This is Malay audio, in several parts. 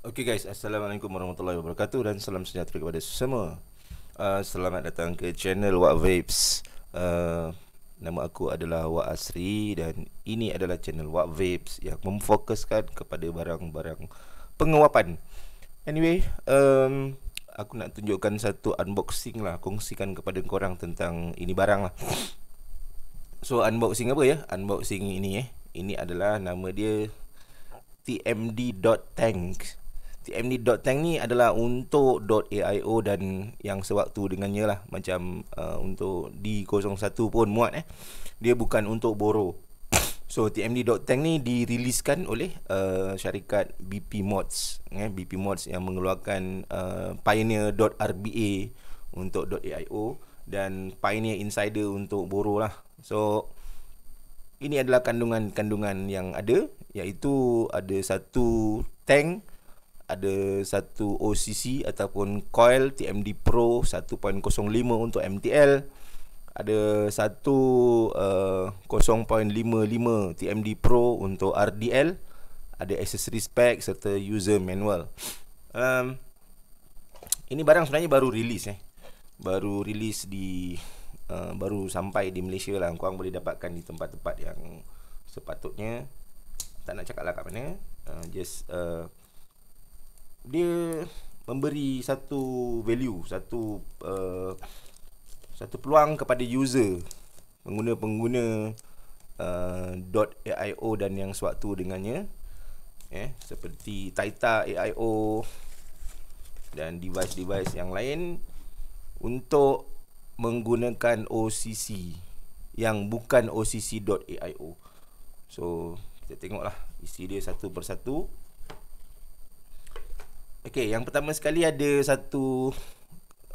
Okay guys, Assalamualaikum warahmatullahi wabarakatuh dan salam sejahtera kepada semua. Uh, selamat datang ke channel Wak Vapes. Uh, nama aku adalah Wak Asri dan ini adalah channel Wak Vapes yang memfokuskan kepada barang-barang penguapan. Anyway, um, aku nak tunjukkan satu unboxing lah, kongsikan kepada korang tentang ini barang lah. So unboxing apa ya? Unboxing ini eh. Ini adalah nama dia TMD.tanks MD.Tank ni adalah untuk .AIO dan yang sewaktu dengannya lah Macam uh, untuk D01 pun muat eh Dia bukan untuk boro. So TMD. Tank ni diriliskan oleh uh, syarikat BP Mods eh, BP Mods yang mengeluarkan uh, Pioneer.RBA untuk .AIO Dan Pioneer Insider untuk Boro lah So ini adalah kandungan-kandungan yang ada Iaitu ada satu tank ada satu OCC ataupun coil TMD Pro 1.05 untuk MTL ada satu uh, 0.55 TMD Pro untuk RDL ada accessory pack serta user manual um, ini barang sebenarnya baru rilis. eh baru rilis di uh, baru sampai di Malaysia lah kau boleh dapatkan di tempat-tempat yang sepatutnya tak nak cakap lah kat mana uh, just uh, dia memberi satu value satu uh, satu peluang kepada user pengguna-pengguna uh, .aio dan yang suatu dengannya eh seperti Taita AIO dan device-device yang lain untuk menggunakan OCC yang bukan .ai.o. So kita tengoklah isi dia satu persatu. Okay, yang pertama sekali ada satu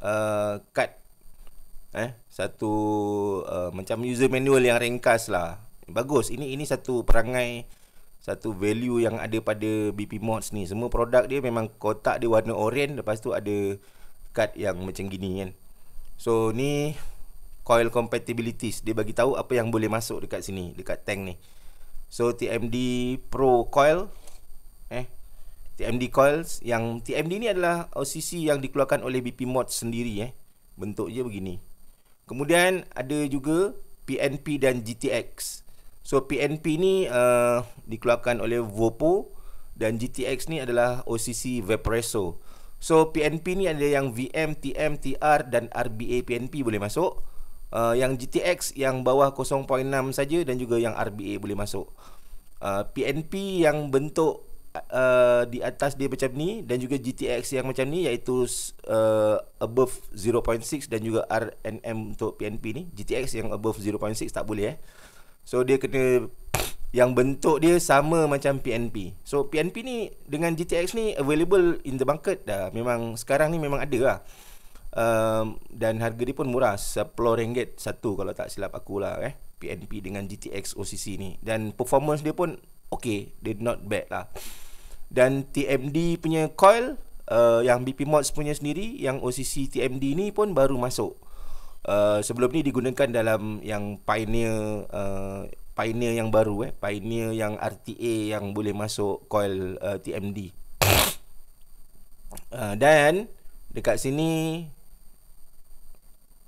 uh, kad uh, eh satu uh, macam user manual yang ringkas lah bagus ini ini satu perangai satu value yang ada pada BP mods ni semua produk dia memang kotak dia warna oren lepas tu ada card yang macam gini kan so ni coil compatibilities dia bagi tahu apa yang boleh masuk dekat sini dekat tank ni so TMD Pro coil eh TMD coils yang TMD ni adalah OCC yang dikeluarkan oleh BP Mod sendiri eh. Bentuk dia begini. Kemudian ada juga PNP dan GTX. So PNP ni uh, dikeluarkan oleh Vopo dan GTX ni adalah OCC Vaporeso. So PNP ni ada yang VM, TM, TR dan RBA PNP boleh masuk. Uh, yang GTX yang bawah 0.6 saja dan juga yang RBA boleh masuk. Uh, PNP yang bentuk uh, di atas dia macam ni dan juga GTX yang macam ni iaitu uh, above 0.6 dan juga RNM untuk PNP ni GTX yang above 0.6 tak boleh eh so dia kena yang bentuk dia sama macam PNP so PNP ni dengan GTX ni available in the market dah memang sekarang ni memang ada lah um, dan harga dia pun murah RM10 satu kalau tak silap aku lah eh PNP dengan GTX OCC ni dan performance dia pun Okay, dia not bad lah dan TMD punya coil uh, yang BP mods punya sendiri yang OCC TMD ni pun baru masuk. Uh, sebelum ni digunakan dalam yang Pioneer uh, Pioneer yang baru eh Pioneer yang RTA yang boleh masuk coil uh, TMD. Uh, dan dekat sini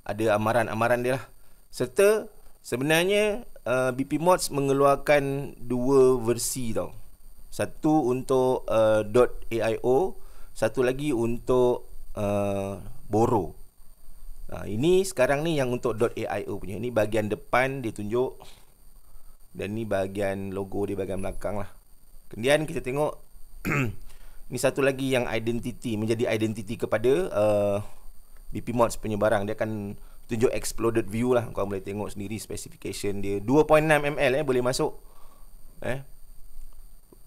ada amaran-amaran dia lah. Serta sebenarnya uh, BP mods mengeluarkan dua versi tau. Satu untuk uh, .aio Satu lagi untuk uh, Boro uh, Ini sekarang ni yang untuk .aio punya Ini bahagian depan dia tunjuk Dan ni bahagian logo dia bahagian belakang lah Kemudian kita tengok Ni satu lagi yang identiti Menjadi identiti kepada uh, BP Mods punya barang Dia akan tunjuk exploded view lah Kau boleh tengok sendiri specification dia 2.6 ml eh boleh masuk Eh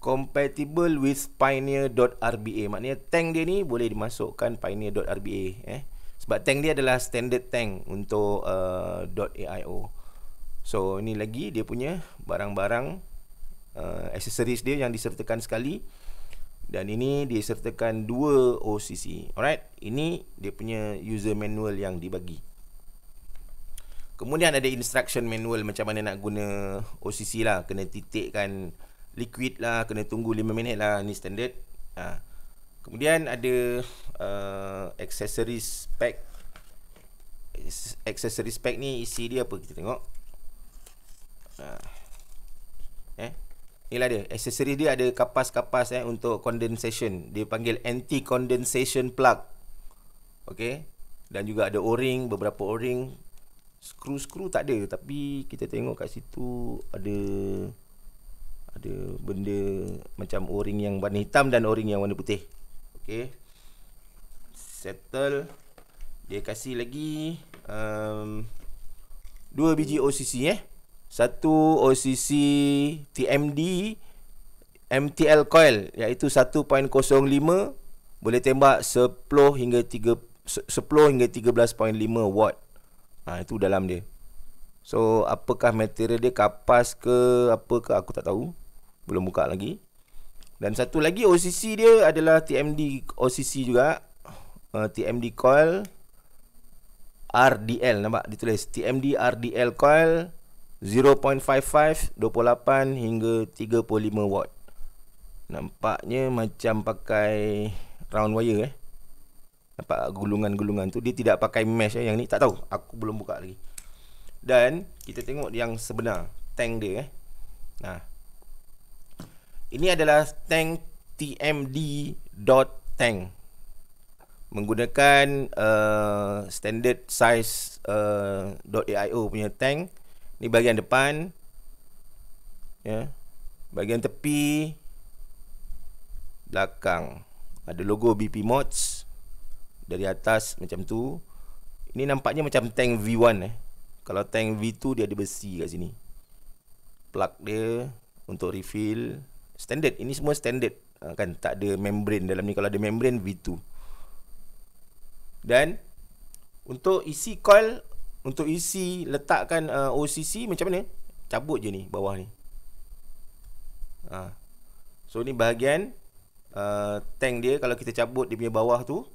compatible with pioneer.rba maknanya tank dia ni boleh dimasukkan pioneer.rba eh sebab tank dia adalah standard tank untuk uh, .aio so ini lagi dia punya barang-barang uh, eh, accessories dia yang disertakan sekali dan ini disertakan dua OCC alright ini dia punya user manual yang dibagi kemudian ada instruction manual macam mana nak guna OCC lah kena titikkan liquid lah kena tunggu 5 minit lah ni standard ha. kemudian ada uh, accessories pack accessories pack ni isi dia apa kita tengok ha. eh lah dia accessories dia ada kapas-kapas eh untuk condensation dia panggil anti condensation plug okey dan juga ada o-ring beberapa o-ring screw-screw tak ada tapi kita tengok kat situ ada ada benda macam o-ring yang warna hitam dan o-ring yang warna putih. Okey. Settle. Dia kasih lagi um, dua biji OCC eh. Satu OCC TMD MTL coil iaitu 1.05 boleh tembak 10 hingga 3 10 hingga 13.5 watt. Ha, itu dalam dia. So apakah material dia kapas ke apa ke aku tak tahu belum buka lagi dan satu lagi OCC dia adalah TMD OCC juga uh, eh, TMD coil RDL nampak ditulis TMD RDL coil 0.55 28 hingga 35 watt nampaknya macam pakai round wire eh nampak gulungan-gulungan tu dia tidak pakai mesh eh yang ni tak tahu aku belum buka lagi dan kita tengok yang sebenar tank dia eh nah ini adalah tank TMD dot tank menggunakan uh, standard size uh, .aio punya tank Ini bahagian depan ya yeah. bahagian tepi belakang ada logo BP mods dari atas macam tu ini nampaknya macam tank V1 eh kalau tank V2 dia ada besi kat sini plug dia untuk refill standard ini semua standard uh, kan tak ada membrane dalam ni kalau ada membrane V2 dan untuk isi coil untuk isi letakkan uh, ah, OCC macam mana cabut je ni bawah ni ha. so ni bahagian uh, tank dia kalau kita cabut dia punya bawah tu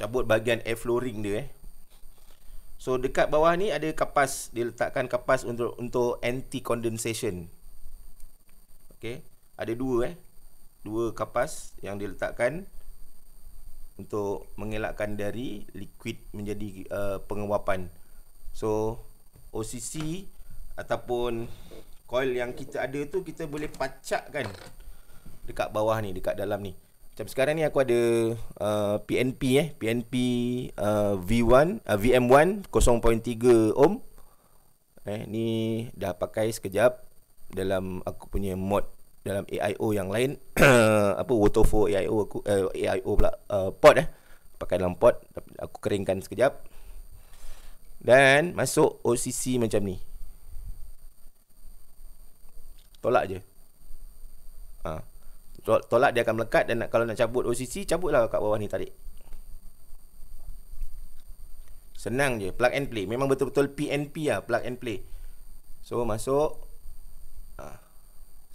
cabut bahagian air flooring dia eh. So dekat bawah ni ada kapas, dia letakkan kapas untuk untuk anti condensation okey ada dua eh dua kapas yang diletakkan untuk mengelakkan dari liquid menjadi uh, penguapan so OCC ataupun coil yang kita ada tu kita boleh pacakkan dekat bawah ni dekat dalam ni macam sekarang ni aku ada uh, PNP eh PNP uh, V1 uh, VM1 0.3 ohm eh ni dah pakai sekejap dalam aku punya mod dalam AIO yang lain apa waterfall AIO aku uh, eh, AIO pula uh, pod eh pakai dalam pod aku keringkan sekejap dan masuk OCC macam ni tolak je ha. tolak dia akan melekat dan kalau nak cabut OCC cabutlah kat bawah ni tarik senang je plug and play memang betul-betul PNP lah plug and play so masuk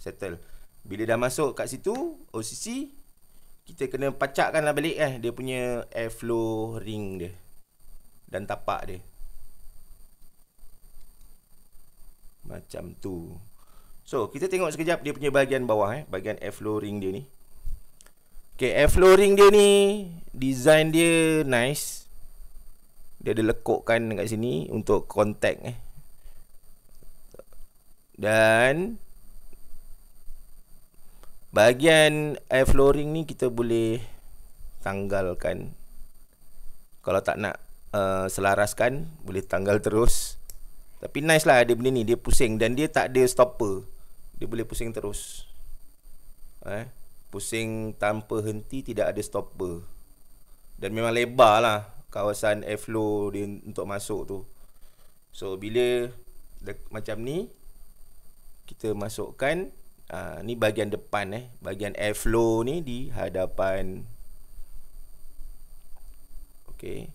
settle. Bila dah masuk kat situ OCC kita kena pacakkanlah balik eh dia punya airflow ring dia dan tapak dia. Macam tu. So, kita tengok sekejap dia punya bahagian bawah eh, bahagian airflow ring dia ni. Okay, airflow ring dia ni design dia nice. Dia ada lekukkan dekat sini untuk contact eh. Dan Bahagian air flooring ni kita boleh tanggalkan Kalau tak nak uh, selaraskan Boleh tanggal terus Tapi nice lah ada benda ni Dia pusing dan dia tak ada stopper Dia boleh pusing terus eh? Pusing tanpa henti tidak ada stopper Dan memang lebar lah Kawasan airflow dia untuk masuk tu So bila macam ni Kita masukkan uh, ni bahagian depan eh bahagian airflow ni di hadapan okey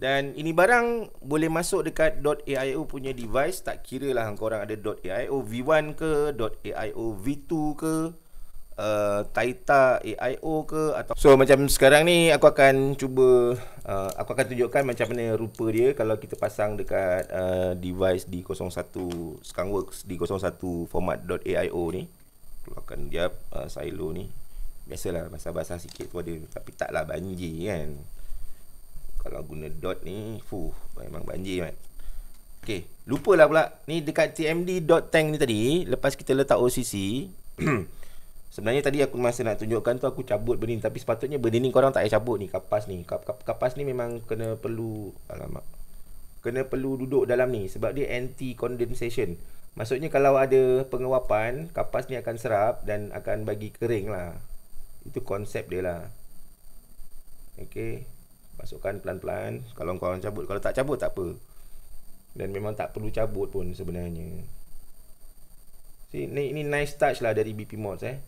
dan ini barang boleh masuk dekat .aio punya device tak kira lah korang ada .aio v1 ke .aio v2 ke Uh, Taita AIO ke atau so macam sekarang ni aku akan cuba uh, aku akan tunjukkan macam mana rupa dia kalau kita pasang dekat uh, device D01 Skunkworks D01 format.aio ni keluarkan dia uh, silo ni biasalah basah-basah sikit tu ada tapi taklah banjir kan kalau guna dot ni fuh memang banjir kan Okay, lupa lah pula Ni dekat tmd.tank ni tadi Lepas kita letak OCC Sebenarnya tadi aku masa nak tunjukkan tu aku cabut benda ni tapi sepatutnya benda ni korang tak payah cabut ni kapas ni. Kapas ni memang kena perlu alamak. Kena perlu duduk dalam ni sebab dia anti condensation. Maksudnya kalau ada penguapan, kapas ni akan serap dan akan bagi kering lah. Itu konsep dia lah. Okey Masukkan pelan-pelan. Kalau korang cabut. Kalau tak cabut tak apa. Dan memang tak perlu cabut pun sebenarnya. See, ni, ni nice touch lah dari BP Mods eh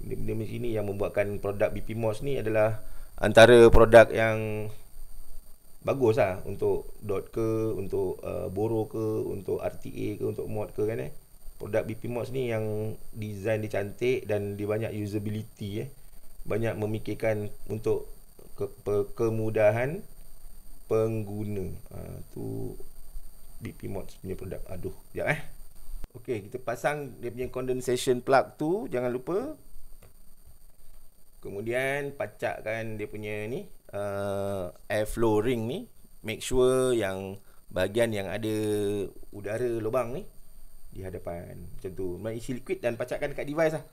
benda-benda macam ni yang membuatkan produk BP Moss ni adalah antara produk yang bagus lah untuk dot ke untuk uh, boro ke untuk RTA ke untuk mod ke kan eh produk BP Moss ni yang design dia cantik dan dia banyak usability eh banyak memikirkan untuk ke- pe- kemudahan pengguna uh, tu BP Mods punya produk aduh jap eh Okey, kita pasang dia punya condensation plug tu jangan lupa Kemudian pacakkan dia punya ni uh, air flow ring ni. Make sure yang bahagian yang ada udara lubang ni di hadapan macam tu. Mari isi liquid dan pacakkan dekat device lah.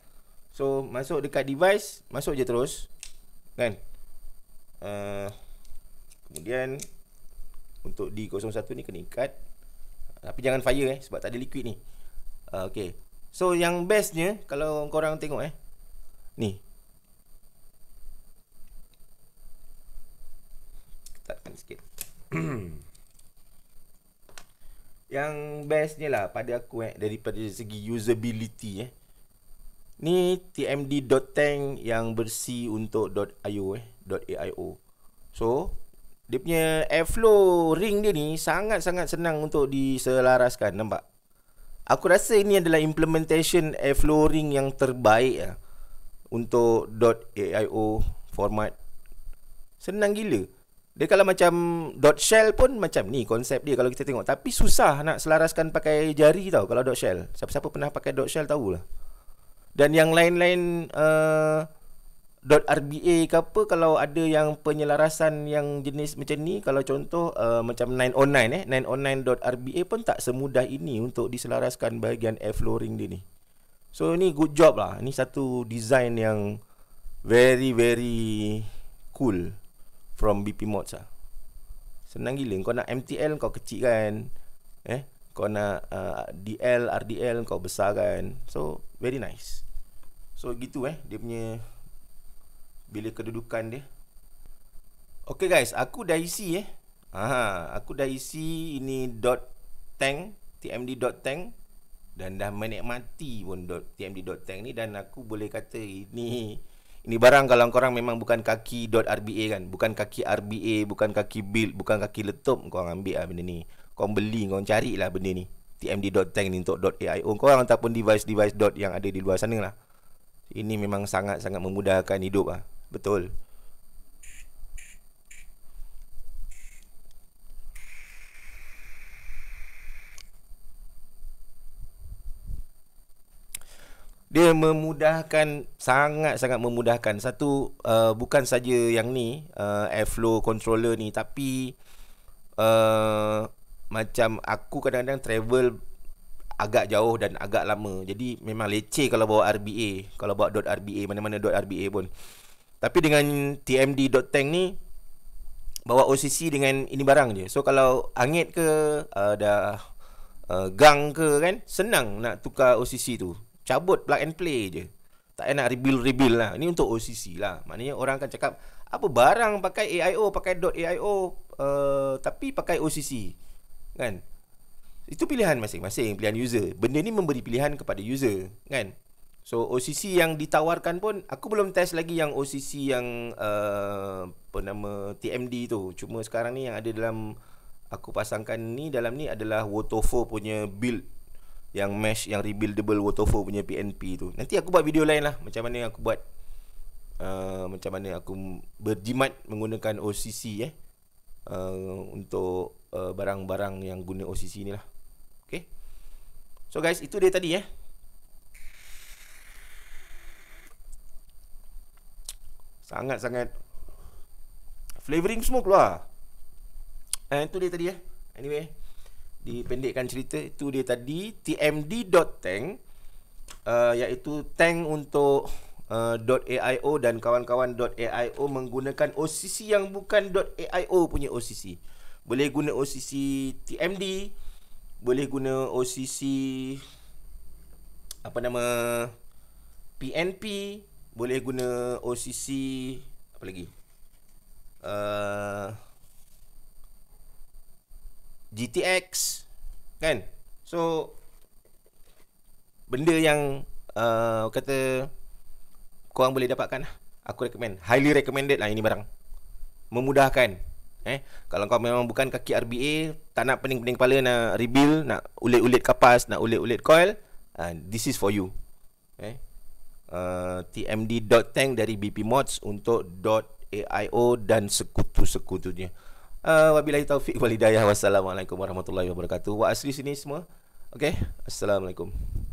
So masuk dekat device, masuk je terus. Kan? Uh, kemudian untuk D01 ni kena ikat. Tapi jangan fire eh sebab tak ada liquid ni. Uh, okay. So yang bestnya kalau korang tengok eh. Ni bestnya lah pada aku eh daripada segi usability eh. Ni tmd.tank yang bersih untuk .io eh .aio. So dia punya airflow ring dia ni sangat-sangat senang untuk diselaraskan nampak. Aku rasa ini adalah implementation airflow ring yang terbaik lah untuk .aio format. Senang gila. Dia kalau macam dot shell pun macam ni konsep dia kalau kita tengok tapi susah nak selaraskan pakai jari tau kalau dot shell. Siapa-siapa pernah pakai dot shell tahulah. Dan yang lain-lain eh, dot RBA ke apa kalau ada yang penyelarasan yang jenis macam ni kalau contoh uh, macam 909 eh oh .RBA pun tak semudah ini untuk diselaraskan bahagian air flooring dia ni. So ni good job lah. Ni satu design yang very very cool from BP Mods lah. Senang gila kau nak MTL kau kecil kan. Eh, kau nak uh, ah, DL RDL kau besar kan. So very nice. So gitu eh dia punya bila kedudukan dia. Okay guys, aku dah isi eh. Aha, aku dah isi ini dot tank TMD dot tank dan dah menikmati pun dot TMD tank ni dan aku boleh kata ini ini barang kalau korang memang bukan kaki .rba kan Bukan kaki RBA, bukan kaki build, bukan kaki letup Korang ambil lah benda ni Korang beli, korang carilah benda ni TMD.tank ni untuk .aio Korang ataupun device-device .yang ada di luar sana lah Ini memang sangat-sangat memudahkan hidup lah Betul dia memudahkan sangat-sangat memudahkan satu uh, bukan saja yang ni uh, airflow controller ni tapi uh, macam aku kadang-kadang travel agak jauh dan agak lama jadi memang leceh kalau bawa RBA kalau bawa dot RBA mana-mana dot RBA pun tapi dengan TMD dot tank ni bawa OCC dengan ini barang je so kalau angin ke uh, dah uh, gang ke kan senang nak tukar OCC tu Cabut plug and play je Tak payah nak rebuild-rebuild lah Ini untuk OCC lah Maknanya orang akan cakap Apa barang pakai AIO Pakai .AIO uh, eh, Tapi pakai OCC Kan Itu pilihan masing-masing Pilihan user Benda ni memberi pilihan kepada user Kan So OCC yang ditawarkan pun Aku belum test lagi yang OCC yang uh, Apa nama TMD tu Cuma sekarang ni yang ada dalam Aku pasangkan ni dalam ni adalah Wotofo punya build yang mesh yang rebuildable Wotofo punya PNP tu. Nanti aku buat video lain lah macam mana aku buat uh, macam mana aku berjimat menggunakan OCC eh uh, untuk uh, barang-barang yang guna OCC ni lah. Okay. So guys, itu dia tadi eh. Sangat-sangat flavoring semua keluar. Eh, itu dia tadi eh. Anyway, dipendekkan cerita itu dia tadi tmd.tank uh, iaitu tank untuk uh, .aio dan kawan-kawan .aio menggunakan OCC yang bukan .aio punya OCC. Boleh guna OCC TMD, boleh guna OCC apa nama PNP, boleh guna OCC apa lagi? Uh, GTX kan so benda yang uh, kata korang boleh dapatkan lah, aku recommend highly recommended lah ini barang memudahkan eh kalau kau memang bukan kaki RBA tak nak pening-pening kepala nak rebuild nak ulit-ulit kapas nak ulit-ulit coil uh, this is for you eh uh, TMD.tank dari BP Mods untuk .aio dan sekutu-sekutunya uh, wabillahi taufik wal hidayah wassalamualaikum warahmatullahi wabarakatuh wa asli sini semua Okay, assalamualaikum